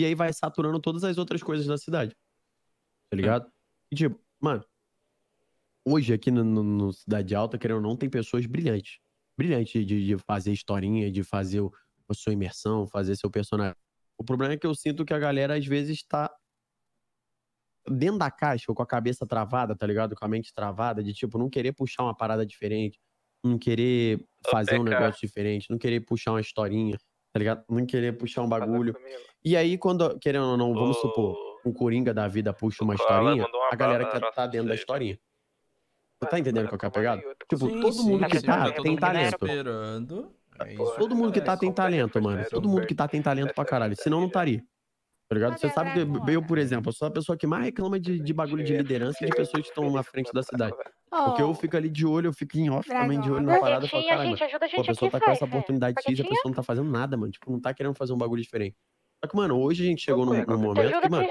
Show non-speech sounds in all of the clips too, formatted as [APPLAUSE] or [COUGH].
E aí vai saturando todas as outras coisas da cidade. Tá é. ligado? E tipo, mano, hoje aqui no, no, no Cidade Alta, querendo ou não, tem pessoas brilhantes. Brilhantes de, de fazer historinha, de fazer a sua imersão, fazer seu personagem. O problema é que eu sinto que a galera às vezes tá dentro da caixa, ou com a cabeça travada, tá ligado? Com a mente travada, de tipo, não querer puxar uma parada diferente, não querer fazer um negócio diferente, não querer puxar uma historinha tá ligado? Não querer puxar um bagulho. E aí, quando, querendo ou não, vamos supor, um Coringa da vida puxa uma historinha, a galera que tá, tá dentro da historinha. Tu tá entendendo qual que é a é pegada? Tipo, todo mundo que é tá tem talento. É todo mundo que tá tem talento, mano. Todo mundo que tá tem talento pra caralho. Senão não né? estaria. Tá ligado? Você sabe que eu, por exemplo, eu sou a pessoa que mais reclama de, de bagulho de liderança e de pessoas que estão na frente da cidade. Oh. Porque eu fico ali de olho, eu fico em off também de olho na parada. Gente, falo, caralho, gente, ajuda a gente pô, a pessoa aqui, tá com essa oportunidade X e a pessoa não tá fazendo nada, mano. Tipo, não tá querendo fazer um bagulho diferente. Só que, mano, hoje a gente chegou num, num momento que, mano,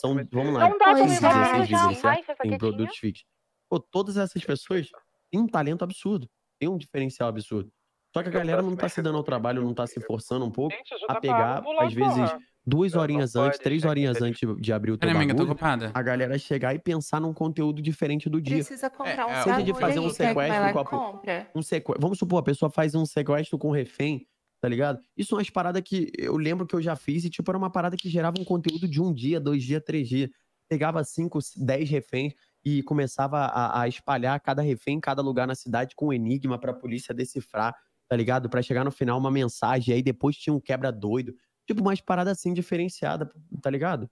são, vamos lá, 15, 16 dívidas, Em produtos né? fixos. Pô, todas essas pessoas têm um talento absurdo, têm um diferencial absurdo. Só que a galera não tá se dando ao trabalho, não tá se forçando um pouco a tá pegar, às vezes duas horinhas antes, três é, horinhas é antes de abrir o teu Pera, bagulho, a galera chegar e pensar num conteúdo diferente do dia. Precisa comprar é, um é, Seja de fazer um sequestro com a Um sequestro. Vamos supor, a pessoa faz um sequestro com um refém, tá ligado? Isso são é as paradas que eu lembro que eu já fiz e, tipo, era uma parada que gerava um conteúdo de um dia, dois dias, três dias. Pegava cinco, dez reféns e começava a, a espalhar cada refém em cada lugar na cidade com um enigma pra polícia decifrar, tá ligado? Pra chegar no final uma mensagem. E aí depois tinha um quebra doido. Tipo, umas paradas assim, diferenciada, tá ligado?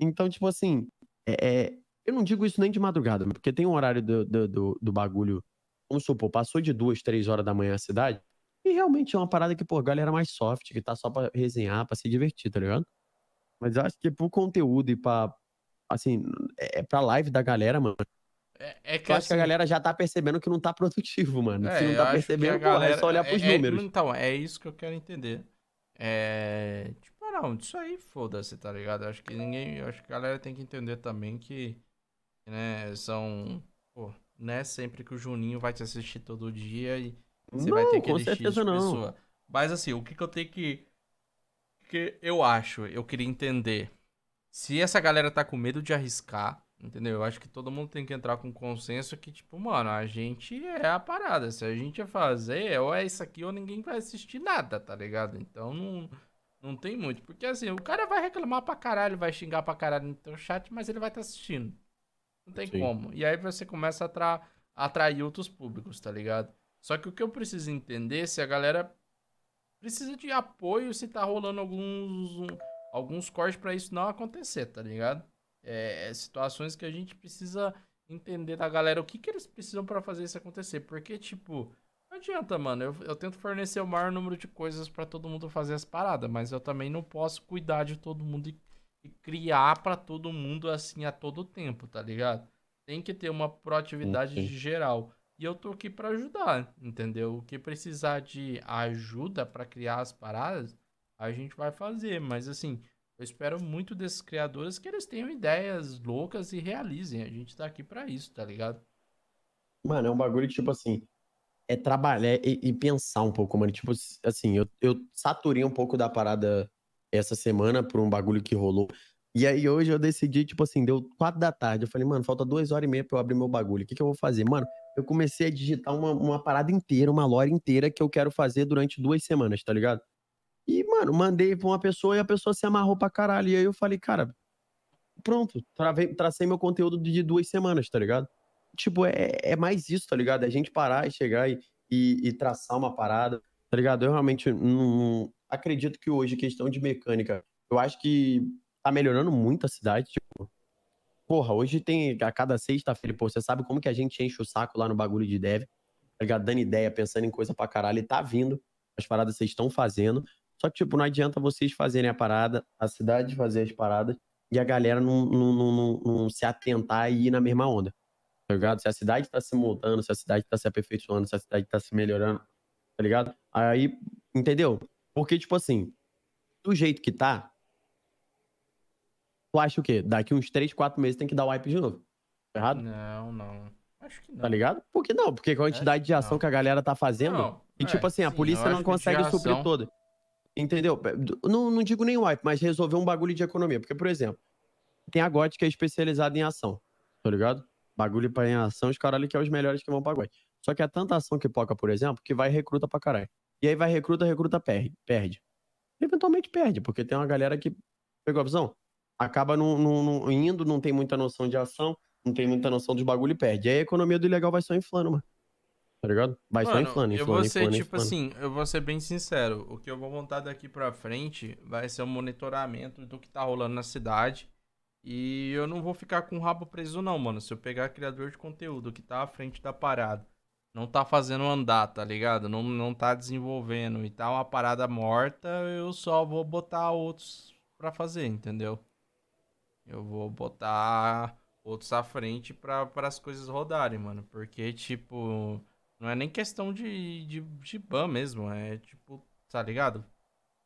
Então, tipo assim, é, é eu não digo isso nem de madrugada, porque tem um horário do, do, do, do bagulho. Vamos supor, passou de duas, três horas da manhã na cidade. E realmente é uma parada que, pô, galera é mais soft, que tá só pra resenhar, pra se divertir, tá ligado? Mas eu acho que pro conteúdo e pra. Assim, é, é pra live da galera, mano. É, é que eu acho assim, que a assim galera já tá percebendo que não tá produtivo, mano. É, Se não tá percebendo, galera, pô, é só olhar pros é, números. Então, é isso que eu quero entender. É. Tipo, ah, não, isso aí foda-se, tá ligado? acho que ninguém. acho que a galera tem que entender também que. Né, são. Pô, não é sempre que o Juninho vai te assistir todo dia e você não, vai ter aquele X de pessoa. Mas assim, o que, que eu tenho que. Que eu acho, eu queria entender. Se essa galera tá com medo de arriscar, Entendeu? Eu acho que todo mundo tem que entrar com consenso que, tipo, mano, a gente é a parada. Se a gente ia é fazer, é ou é isso aqui, ou ninguém vai assistir nada, tá ligado? Então não, não tem muito. Porque assim, o cara vai reclamar pra caralho, vai xingar pra caralho no teu chat, mas ele vai estar tá assistindo. Não tem Sim. como. E aí você começa a atra atrair outros públicos, tá ligado? Só que o que eu preciso entender é se a galera precisa de apoio se tá rolando alguns, alguns cortes para isso não acontecer, tá ligado? É, é, situações que a gente precisa entender da galera o que, que eles precisam para fazer isso acontecer. Porque, tipo, não adianta, mano. Eu, eu tento fornecer o maior número de coisas para todo mundo fazer as paradas, mas eu também não posso cuidar de todo mundo e, e criar para todo mundo assim a todo tempo, tá ligado? Tem que ter uma proatividade okay. geral. E eu tô aqui para ajudar, entendeu? O que precisar de ajuda para criar as paradas, a gente vai fazer, mas assim, eu espero muito desses criadores que eles tenham ideias loucas e realizem. A gente tá aqui para isso, tá ligado? Mano, é um bagulho que, tipo assim, é trabalhar é, e, e, pensar um pouco, mano. Tipo assim, eu, eu saturei um pouco da parada essa semana por um bagulho que rolou. E aí hoje eu decidi, tipo assim, deu quatro da tarde. Eu falei, mano, falta duas horas e meia pra eu abrir meu bagulho. O que, que eu vou fazer? Mano, eu comecei a digitar uma, uma parada inteira, uma lore inteira que eu quero fazer durante duas semanas, tá ligado? E, mano, mandei pra uma pessoa e a pessoa se amarrou pra caralho. E aí eu falei, cara, pronto, travei, tracei meu conteúdo de duas semanas, tá ligado? Tipo, é, é mais isso, tá ligado? É a gente parar e chegar e, e, e, traçar uma parada, tá ligado? Eu realmente não, acredito que hoje, questão de mecânica, eu acho que tá melhorando muito a cidade, tipo. Porra, hoje tem a cada sexta-feira, pô, você sabe como que a gente enche o saco lá no bagulho de dev, tá ligado? Dando ideia, pensando em coisa pra caralho, e tá vindo, as paradas vocês estão fazendo, só que, tipo, não adianta vocês fazerem a parada, a cidade fazer as paradas e a galera não, não, não, não, se atentar e ir na mesma onda. Tá ligado? Se a cidade tá se moldando, se a cidade tá se aperfeiçoando, se a cidade tá se melhorando, tá ligado? Aí, entendeu? Porque, tipo assim, do jeito que tá, tu acha o quê? Daqui uns 3, 4 meses tem que dar wipe de novo. Tá errado? Não, não. Acho que não. Tá ligado? Por que não? Porque com a quantidade de ação que a galera tá fazendo. Não, e, tipo é, assim, a polícia não consegue suprir ação... toda. Entendeu? Não, não digo nem wipe, mas resolver um bagulho de economia. Porque, por exemplo, tem a GOT que é especializada em ação, tá ligado? Bagulho pra em ação, os caras ali que é os melhores que vão pra GOT. Só que é tanta ação que poca, por exemplo, que vai e recruta pra caralho. E aí vai recruta, recruta, perde. perde. Eventualmente perde, porque tem uma galera que pegou a visão, acaba não, indo, não tem muita noção de ação, não tem muita noção dos bagulho e perde. E aí a economia do ilegal vai só inflando, mano tá ligado? Vai Mano, só inflando, inflando, Eu vou ser, inflando, tipo inflando. assim, eu vou ser bem sincero. O que eu vou montar daqui pra frente vai ser o um monitoramento do que tá rolando na cidade. E eu não vou ficar com o rabo preso, não, mano. Se eu pegar criador de conteúdo que tá à frente da parada, não tá fazendo andar, tá ligado? Não, não tá desenvolvendo e tá uma parada morta, eu só vou botar outros pra fazer, entendeu? Eu vou botar outros à frente para as coisas rodarem, mano. Porque, tipo, não é nem questão de, de, de ban mesmo. É tipo, tá ligado?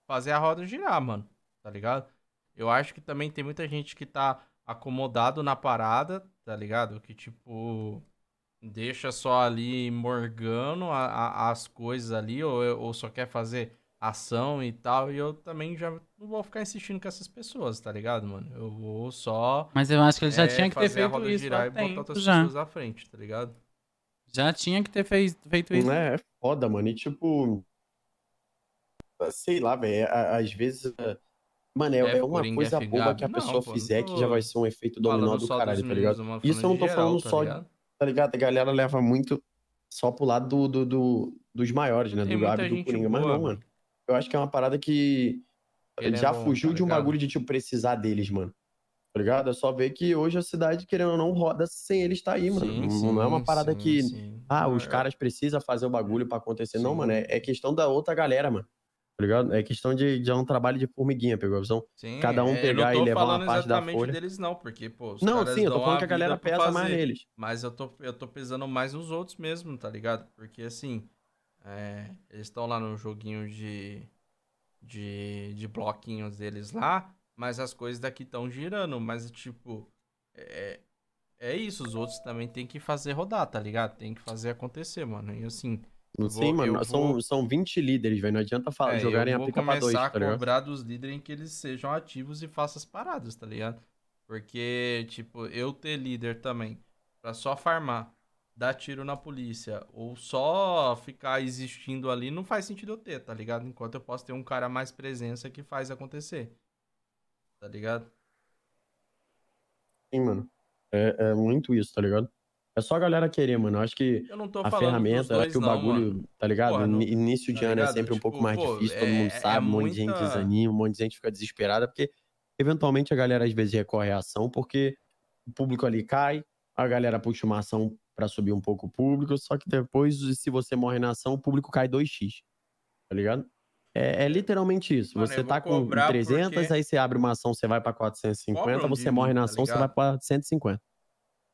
Fazer a roda girar, mano. Tá ligado? Eu acho que também tem muita gente que tá acomodado na parada, tá ligado? Que tipo. Deixa só ali morgando a, a, as coisas ali, ou, ou só quer fazer ação e tal, e eu também já não vou ficar insistindo com essas pessoas, tá ligado, mano? Eu vou só. Mas eu acho que ele já é, tinha que ter feito isso. Girar e botar outras já. pessoas à frente, tá ligado? Já tinha que ter fez, feito isso. É, é foda, mano. E tipo. Sei lá, velho. É, às vezes. É, mano, é, é, é uma coisa é boba que a não, pessoa pô, fizer que já vai ser um efeito dominó do caralho, tá ligado? isso eu não tô geral, falando tá só. Tá ligado? A galera leva muito só pro lado do, do, do dos maiores, né? Tem do Gabi do Coringa. Boa, mas não, mano. Eu acho que é uma parada que. Ele é já fugiu bom, tá de um bagulho de, tipo, precisar deles, mano. Tá ligado? É só ver que hoje a cidade, querendo ou não, roda sem ele estar aí, mano. Sim, sim, não é uma parada sim, que, ah, os é. caras precisam fazer o bagulho para acontecer. Não, mano, é, é, questão da outra galera, mano. Tá ligado? É questão de, de é um trabalho de formiguinha, pegou a visão? Sim, Cada um é, pegar e levar uma parte da folha. não deles não, porque, pô, Não, sim, eu tô falando a que a galera pesa fazer, mais neles. Mas eu tô, eu tô pesando mais nos outros mesmo, tá ligado? Porque, assim, é, eles estão lá no joguinho de, de, de bloquinhos deles lá, mas as coisas daqui estão girando. Mas, tipo, é, é isso. Os outros também tem que fazer rodar, tá ligado? Tem que fazer acontecer, mano. E assim. Não sei, mano. Vou... São, são 20 líderes, velho. Não adianta falar, é, jogarem a pica pra dois. Eu vou tá cobrar dos líderes em que eles sejam ativos e façam as paradas, tá ligado? Porque, tipo, eu ter líder também pra só farmar, dar tiro na polícia ou só ficar existindo ali, não faz sentido eu ter, tá ligado? Enquanto eu posso ter um cara mais presença que faz acontecer tá ligado? Sim, mano. É, é muito isso, tá ligado? É só a galera querer, mano. Eu acho que a ferramenta, dois, que o bagulho, não, tá ligado? Porra, não, Início tá de tá ano é ligado? é sempre um pouco tipo, mais pô, difícil, todo é, mundo é sabe, é um monte muita... de gente desanima, um monte de gente fica desesperada, porque eventualmente a galera às vezes recorre à ação, porque o público ali cai, a galera puxa uma ação para subir um pouco o público, só que depois, se você morre na ação, o público cai 2x, tá ligado? É, é literalmente isso. Mano, você tá com 300, porque... aí você abre uma ação, você vai pra 450, Cobra um você morre na tá ação, tá você vai pra 150.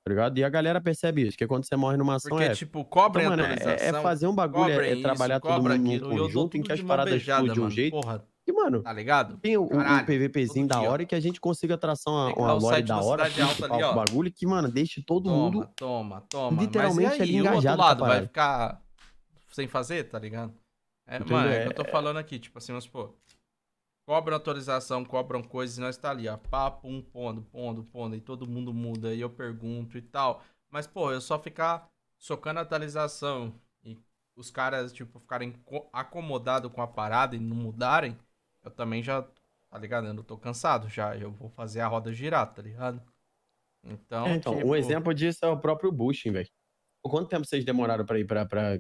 Tá ligado? E a galera percebe isso, que quando você morre numa ação. Porque, é, tipo, cobra então, mano, é, é fazer um bagulho, é, é isso, trabalhar todo mundo aquilo, conjunto em que as paradas beijada, de um jeito. Porra. E, mano, tá ligado? Tem um, um PVPzinho da hora e que a gente consiga traçar uma, uma da, hora, alta ali, ó. bagulho que, mano, deixe todo toma, mundo. Toma, toma. Literalmente Mas e aí, ali engajado. O outro lado vai ficar sem fazer, tá ligado? É, mano, é o é, que eu tô é. falando aqui, tipo assim, mas pô Cobram atualização, cobram coisas e nós tá ali, ó. Papo, um pondo, pondo, pondo, e todo mundo muda, e eu pergunto e tal. Mas, pô, eu só ficar socando atualização e os caras, tipo, ficarem acomodados com a parada e não mudarem, eu também já, tá ligado? Eu não tô cansado já, eu vou fazer a roda girar, tá ligado? Então, é, então é, tipo... o exemplo disso é o próprio Bushing, velho. Quanto tempo vocês demoraram pra ir pra, pra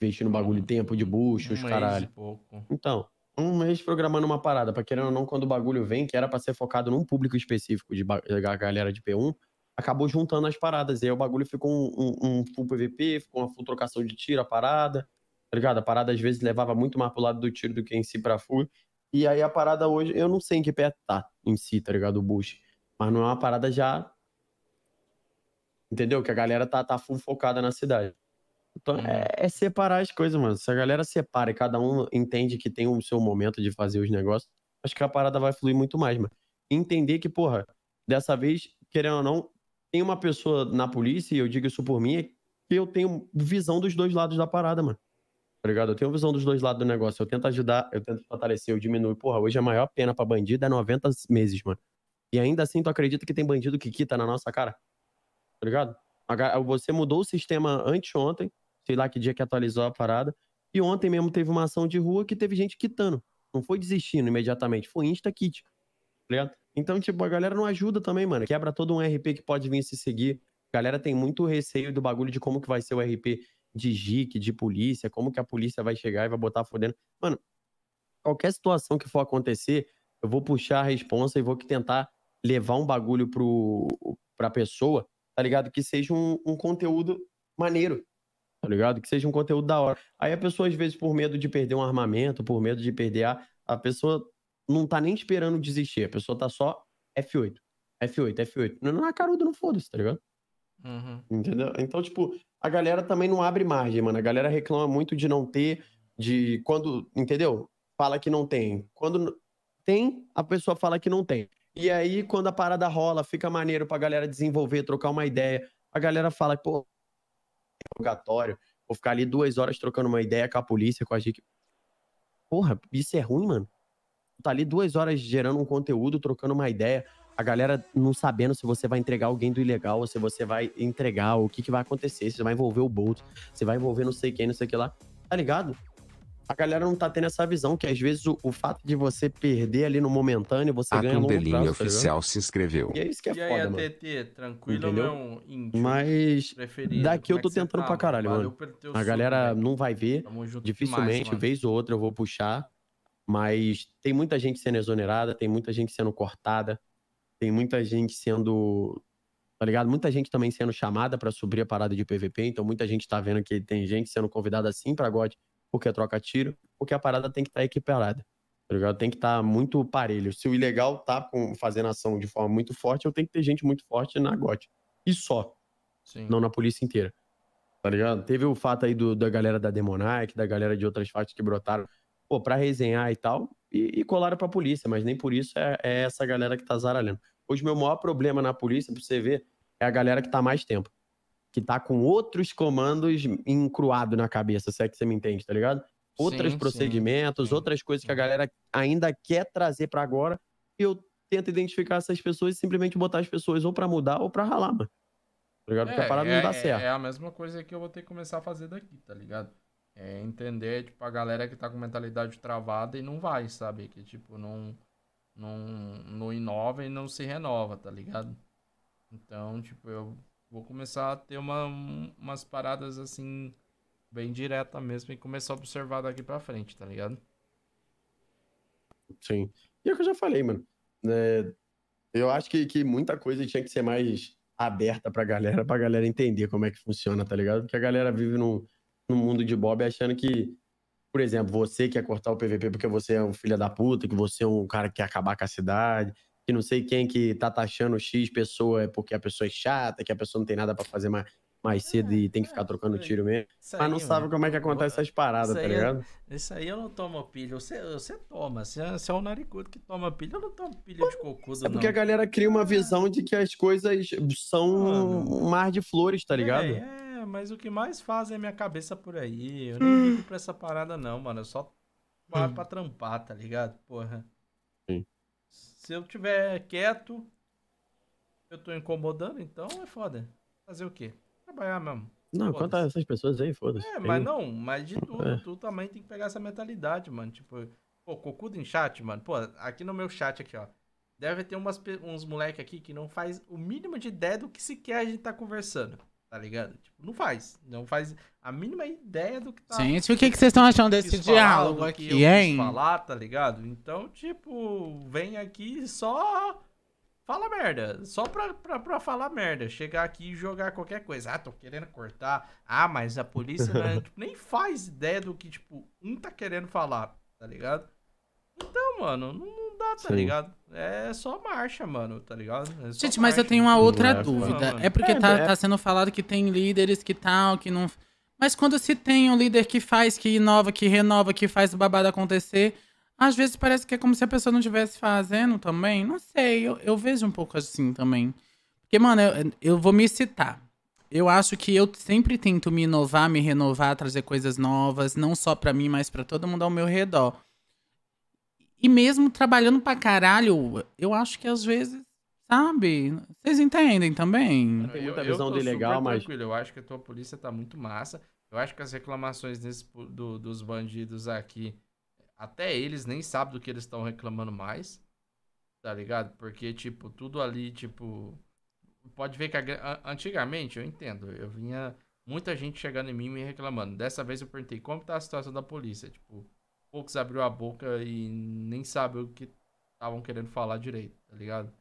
investindo bagulho bagulho hum, tempo de bucho, um os caralho. Pouco. Então, um mês programando uma parada, pra querendo ou não, quando o bagulho vem, que era pra ser focado num público específico de a galera de P1, acabou juntando as paradas. E aí o bagulho ficou um, um, um full PVP, ficou uma full trocação de tiro, a parada. Tá ligado? A parada às vezes levava muito mais pro lado do tiro do que em si pra full. E aí a parada hoje, eu não sei em que pé tá em si, tá ligado? O Bush. Mas não é uma parada já. Entendeu? Que a galera tá, tá full focada na cidade. Então, é, uhum. é, separar as coisas, mano. Se a galera separa e cada um entende que tem o seu momento de fazer os negócios, acho que a parada vai fluir muito mais, mano. Entender que, porra, dessa vez, querendo ou não, tem uma pessoa na polícia, e eu digo isso por mim, é que eu tenho visão dos dois lados da parada, mano. Tá ligado? Eu tenho visão dos dois lados do negócio. Eu tento ajudar, eu tento fortalecer, eu diminuo. Porra, hoje a maior pena pra bandido é 90 meses, mano. E ainda assim, tu acredita que tem bandido que quita na nossa cara? Tá ligado? Você mudou o sistema anteontem, sei lá que dia que atualizou a parada. E ontem mesmo teve uma ação de rua que teve gente quitando. Não foi desistindo imediatamente, foi insta kit. Tá então, tipo, a galera não ajuda também, mano. Quebra todo um RP que pode vir se seguir. A galera tem muito receio do bagulho de como que vai ser o RP de JIC, de polícia, como que a polícia vai chegar e vai botar fodendo. Mano, qualquer situação que for acontecer, eu vou puxar a responsa e vou tentar levar um bagulho pro, pra pessoa, tá ligado? Que seja um, um conteúdo maneiro, tá ligado? Que seja um conteúdo da hora. Aí a pessoa, às vezes, por medo de perder um armamento, por medo de perder a. A pessoa não tá nem esperando desistir, a pessoa tá só F8, F8, F8. Não, não é ah, carudo, não foda-se, tá ligado? Uhum. Entendeu? Então, tipo, a galera também não abre margem, mano. A galera reclama muito de não ter, de quando, entendeu? Fala que não tem. Quando tem, a pessoa fala que não tem. E aí, quando a parada rola, fica maneiro pra galera desenvolver, trocar uma ideia. A galera fala, pô, interrogatório, vou ficar ali duas horas trocando uma ideia com a polícia, com a gente. Porra, isso é ruim, mano. Tá ali duas horas gerando um conteúdo, trocando uma ideia, a galera não sabendo se você vai entregar alguém do ilegal, ou se você vai entregar, o que, que vai acontecer, se vai envolver o Bolt, se vai envolver não sei quem, não sei o que lá. Tá ligado? a galera não tá tendo essa visão, que às vezes o, o fato de você perder ali no momentâneo, você a ganha no prazo, tá oficial tá se inscreveu. E é isso que é e foda, aí, mano. tranquilo, Entendeu? meu índio Mas preferido. daqui eu é tô tentando tá? pra caralho, mano. A galera não vai ver, dificilmente, demais, vez ou outra eu vou puxar, mas tem muita gente sendo exonerada, tem muita gente sendo cortada, tem muita gente sendo tá ligado? Muita gente também sendo chamada para subir a parada de PVP, então muita gente tá vendo que tem gente sendo convidada assim para God porque é troca tiro, porque a parada tem que estar tá equiparada. Tá Tem que estar tá muito parelho. Se o ilegal tá com, fazendo ação de forma muito forte, eu tenho que ter gente muito forte na GOT. E só. Sim. Não na polícia inteira. Tá ligado? Teve o fato aí do, da galera da Demonic, da galera de outras partes que brotaram, pô, pra resenhar e tal, e, e colaram pra polícia, mas nem por isso é, é essa galera que tá zaralhando. Hoje, meu maior problema na polícia, pra você ver, é a galera que tá mais tempo que tá com outros comandos encruado na cabeça, se é que você me entende, tá ligado? Outros sim, procedimentos, sim, sim. outras coisas que a galera ainda quer trazer para agora. E eu tento identificar essas pessoas e simplesmente botar as pessoas ou para mudar ou para ralar, mano. Tá ligado? Porque a é, parada é, não dá é, é, certo. É a mesma coisa que eu vou ter que começar a fazer daqui, tá ligado? É entender, tipo, a galera que tá com mentalidade travada e não vai, sabe? Que, tipo, não, não, não inova e não se renova, tá ligado? Então, tipo, eu vou começar a ter uma, umas paradas assim, bem direta mesmo, e começar a observar daqui pra frente, tá ligado? Sim. E é o que eu já falei, mano. É, eu acho que, que muita coisa tinha que ser mais aberta pra galera, pra galera entender como é que funciona, tá ligado? Porque a galera vive num, num mundo de Bob achando que, por exemplo, você quer é cortar o PVP porque você é um filho da puta, que você é um cara que quer acabar com a cidade, que não sei quem que tá taxando X pessoa é porque a pessoa é chata, que a pessoa não tem nada para fazer mais, mais cedo e tem que ficar é, trocando tiro mesmo. mas não sabe como é que tá acontece essas paradas, tá ligado? isso aí eu não tomo pilha. Você, você toma. Você, é, você é um naricudo que toma pilha. Eu não tomo pilha de cocudo, é porque não. a galera cria uma visão de que as coisas são um mar de flores, tá ligado? É, é, mas o que mais faz é minha cabeça por aí. Eu não ligo pra essa parada, não, mano. Eu só paro hum. pra trampar, tá ligado? Porra. Se eu tiver quieto, eu tô incomodando, então é foda. Fazer o quê? Trabalhar mesmo. Não, quanto essas pessoas aí, foda-se. É, mas não, mas de tudo, é. tu também tem que pegar essa mentalidade, mano. Tipo, pô, cocudo em chat, mano. Pô, aqui no meu chat aqui, ó. Deve ter umas, uns moleque aqui que não faz o mínimo de ideia do que sequer a gente tá conversando tá ligado? Tipo, não faz. Não faz a mínima ideia do que tá. Gente, o que, que vocês estão achando desse diálogo falar, aqui, hein? falar, tá ligado? Então, tipo, vem aqui só. Fala merda. Só pra, pra, pra falar merda. Chegar aqui e jogar qualquer coisa. Ah, tô querendo cortar. Ah, mas a polícia né, [LAUGHS] tipo, nem faz ideia do que, tipo, um tá querendo falar, tá ligado? Então, mano, não, não dá, tá Sim. ligado? É só marcha, mano, tá ligado? É Gente, mas eu tenho uma outra é, dúvida. É porque tá, é, tá, é. tá sendo falado que tem líderes que tal, que não. Mas quando se tem um líder que faz, que inova, que renova, que faz o babado acontecer, às vezes parece que é como se a pessoa não estivesse fazendo também. Não sei, eu, eu, vejo um pouco assim também. Porque, mano, eu, eu vou me citar. Eu acho que eu sempre tento me inovar, me renovar, trazer coisas novas, não só para mim, mas para todo mundo ao meu redor. E mesmo trabalhando pra caralho, eu acho que às vezes, sabe? Vocês entendem também. Não tem muita eu, visão eu legal, mas. Tranquilo. Eu acho que a tua polícia tá muito massa. Eu acho que as reclamações desse, do, dos bandidos aqui, até eles nem sabem do que eles estão reclamando mais. Tá ligado? Porque, tipo, tudo ali, tipo. Pode ver que a, antigamente, eu entendo, eu vinha muita gente chegando em mim me reclamando. Dessa vez eu perguntei como tá a situação da polícia. Tipo, poucos abriu a boca e nem sabe o que estavam querendo falar direito, tá ligado?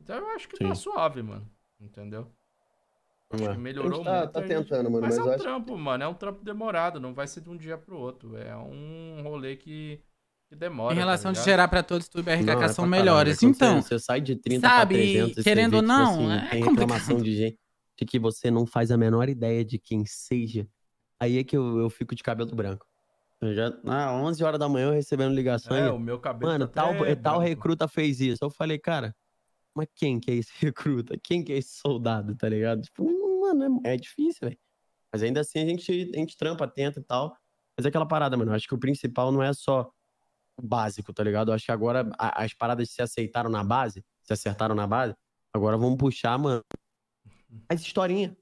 Então eu acho que tá Sim. tá suave, mano. Entendeu? Acho que melhorou tá, muito. Tá tentando, mano. Mas, é mas é um trampo, mano. É um trampo demorado. Não vai ser de um dia pro outro. É um rolê que, que demora. Em tá relação tá de gerar pra todos, tu e BRKK não, é são melhores. Caramba, então, você, você sai de 30 sabe, 300, querendo ou tipo não, tipo assim, é tem reclamação de gente de que você não faz a menor ideia de quem seja. Aí é que eu, eu fico de cabelo branco já, 11 horas da manhã eu recebendo ligação. É, e, o meu cabelo. Mano, tal, é tal recruta fez isso. Eu falei, cara, mas quem que é esse [LAUGHS] recruta? Quem que é esse soldado, tá ligado? Tipo, mano, é, é difícil, velho. Mas ainda assim a gente, a gente trampa, tenta e tal. Mas é aquela parada, mano. Eu acho que o principal não é só o básico, tá ligado? Eu acho que agora a, as paradas se aceitaram na base, se acertaram na base. Agora vamos puxar, mano, as historinhas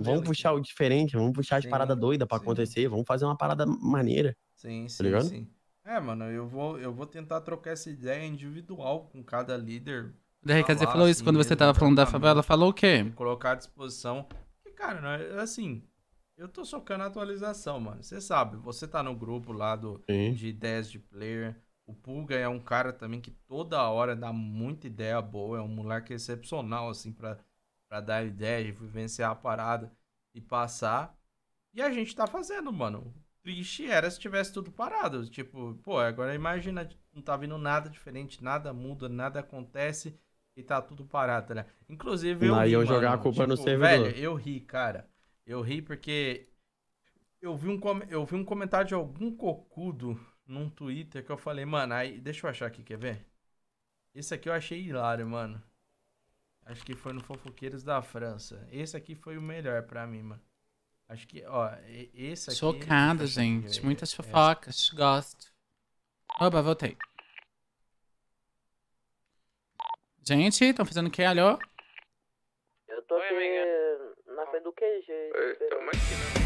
vamos puxar o diferente, vamos puxar as paradas doidas pra sim. acontecer, vamos fazer uma parada maneira. Sim, tá sim, tá sim. É, mano, eu vou, eu vou tentar trocar essa ideia individual com cada líder. O DRKZ falou assim, isso quando você tava falando da favela, falou o quê? Colocar à disposição. E, cara, né, assim, eu tô socando a atualização, mano. Você sabe, você tá no grupo lá do, de ideias de player. O Pulga é um cara também que toda hora dá muita ideia boa. É um moleque excepcional, assim, pra para dar ideia, de vivenciar a parada e passar. E a gente tá fazendo, mano. Triste era se tivesse tudo parado. Tipo, pô, agora imagina, não tá vindo nada diferente, nada muda, nada acontece e tá tudo parado, né? Inclusive eu. Aí eu mano, jogar a culpa tipo, no servidor. Velho, eu ri, cara. Eu ri porque eu vi um, com... eu vi um comentário de algum cocudo num Twitter que eu falei, mano, aí deixa eu achar aqui, quer ver? Esse aqui eu achei hilário, mano. Acho que foi no Fofoqueiros da França. Esse aqui foi o melhor pra mim, mano. Acho que, ó, esse aqui. Chocado, gente. Muitas é. fofocas. É. Gosto. Opa, voltei. Gente, estão fazendo o que, alô? Eu tô Oi, aqui amiga. na frente do QG. Estamos aqui, né?